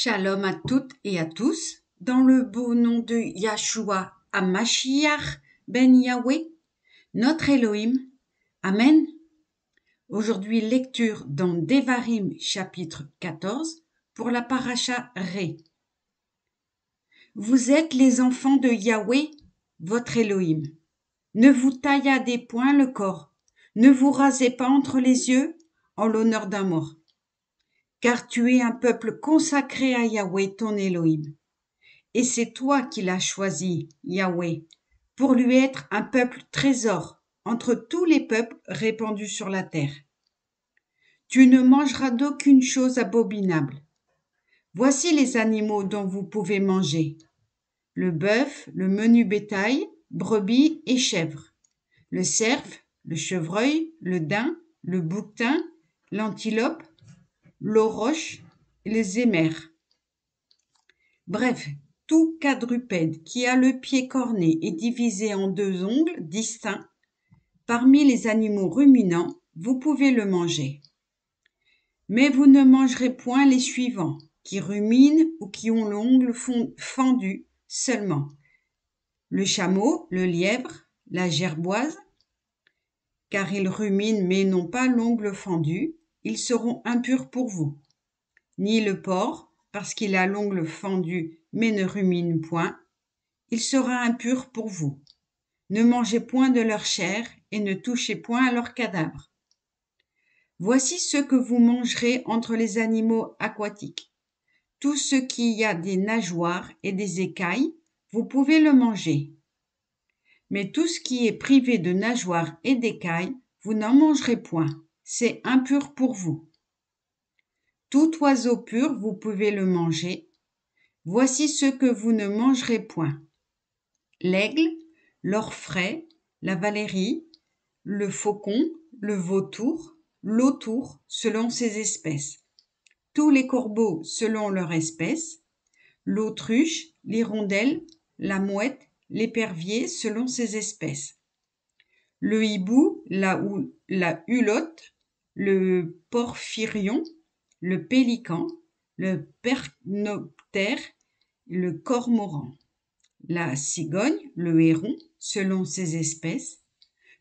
Shalom à toutes et à tous, dans le beau nom de Yahshua Amashiach ben Yahweh, notre Elohim. Amen. Aujourd'hui, lecture dans Devarim chapitre 14 pour la paracha Ré. Vous êtes les enfants de Yahweh, votre Elohim. Ne vous des point le corps, ne vous rasez pas entre les yeux en l'honneur d'un mort car tu es un peuple consacré à Yahweh ton Elohim. Et c'est toi qui l'as choisi, Yahweh, pour lui être un peuple trésor entre tous les peuples répandus sur la terre. Tu ne mangeras d'aucune chose abominable. Voici les animaux dont vous pouvez manger. Le bœuf, le menu bétail, brebis et chèvres. Le cerf, le chevreuil, le daim, le bouquetin, l'antilope, et les émères. Bref, tout quadrupède qui a le pied corné et divisé en deux ongles distincts, parmi les animaux ruminants, vous pouvez le manger. Mais vous ne mangerez point les suivants, qui ruminent ou qui ont l'ongle fendu seulement. Le chameau, le lièvre, la gerboise, car ils ruminent mais n'ont pas l'ongle fendu, ils seront impurs pour vous. Ni le porc, parce qu'il a l'ongle fendu, mais ne rumine point, il sera impur pour vous. Ne mangez point de leur chair, et ne touchez point à leurs cadavres. Voici ce que vous mangerez entre les animaux aquatiques. Tout ce qui a des nageoires et des écailles, vous pouvez le manger. Mais tout ce qui est privé de nageoires et d'écailles, vous n'en mangerez point c'est impur pour vous. Tout oiseau pur, vous pouvez le manger. Voici ce que vous ne mangerez point. L'aigle, l'orfraie, la valérie, le faucon, le vautour, l'autour, selon ses espèces. Tous les corbeaux selon leur espèce, l'autruche, l'hirondelle, la mouette, l'épervier selon ses espèces. Le hibou, la, la hulotte, le porphyrion, le pélican, le pernoptère, le cormoran, la cigogne, le héron, selon ses espèces,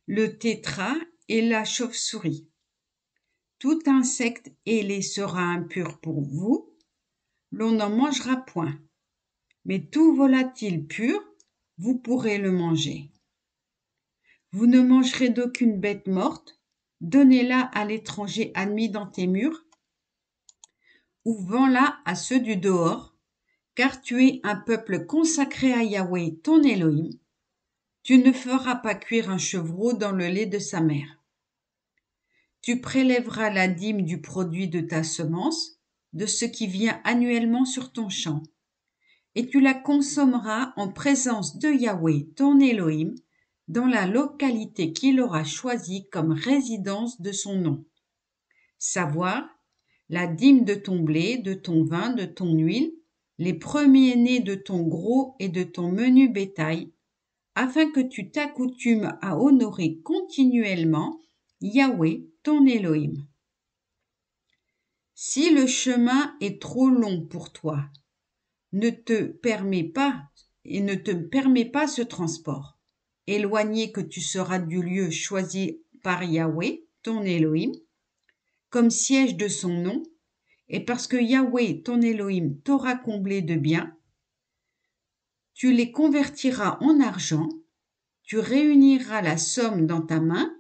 le tétra et la chauve-souris. Tout insecte ailé sera impur pour vous, l'on n'en mangera point. Mais tout volatile pur, vous pourrez le manger. Vous ne mangerez d'aucune bête morte, donnez-la à l'étranger admis dans tes murs, ou vends-la à ceux du dehors, car tu es un peuple consacré à Yahweh, ton Elohim. Tu ne feras pas cuire un chevreau dans le lait de sa mère. Tu prélèveras la dîme du produit de ta semence, de ce qui vient annuellement sur ton champ, et tu la consommeras en présence de Yahweh, ton Elohim, dans la localité qu'il aura choisie comme résidence de son nom, savoir la dîme de ton blé, de ton vin, de ton huile, les premiers-nés de ton gros et de ton menu bétail, afin que tu t'accoutumes à honorer continuellement Yahweh, ton Elohim. Si le chemin est trop long pour toi, ne te permets pas et ne te permets pas ce transport éloigné que tu seras du lieu choisi par Yahweh, ton Elohim, comme siège de son nom, et parce que Yahweh, ton Elohim, t'aura comblé de biens, tu les convertiras en argent, tu réuniras la somme dans ta main,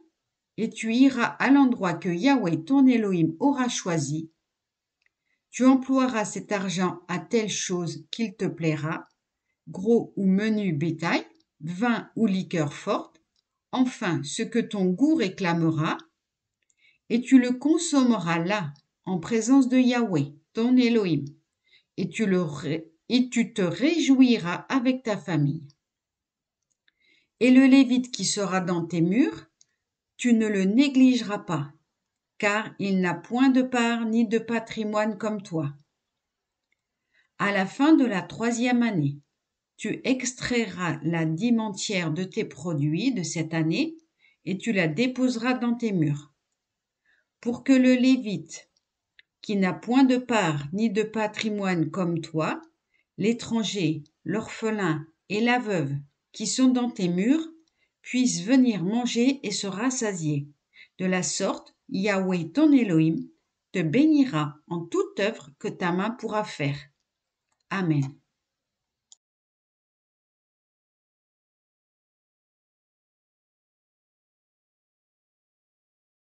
et tu iras à l'endroit que Yahweh, ton Elohim, aura choisi. Tu emploieras cet argent à telle chose qu'il te plaira, gros ou menu bétail, vin ou liqueur forte, enfin ce que ton goût réclamera, et tu le consommeras là, en présence de Yahweh, ton Elohim, et tu, et tu te réjouiras avec ta famille. Et le Lévite qui sera dans tes murs, tu ne le négligeras pas, car il n'a point de part ni de patrimoine comme toi. À la fin de la troisième année, tu extrairas la dîme entière de tes produits de cette année et tu la déposeras dans tes murs. Pour que le Lévite, qui n'a point de part ni de patrimoine comme toi, l'étranger, l'orphelin et la veuve qui sont dans tes murs, puissent venir manger et se rassasier. De la sorte, Yahweh ton Elohim te bénira en toute œuvre que ta main pourra faire. Amen.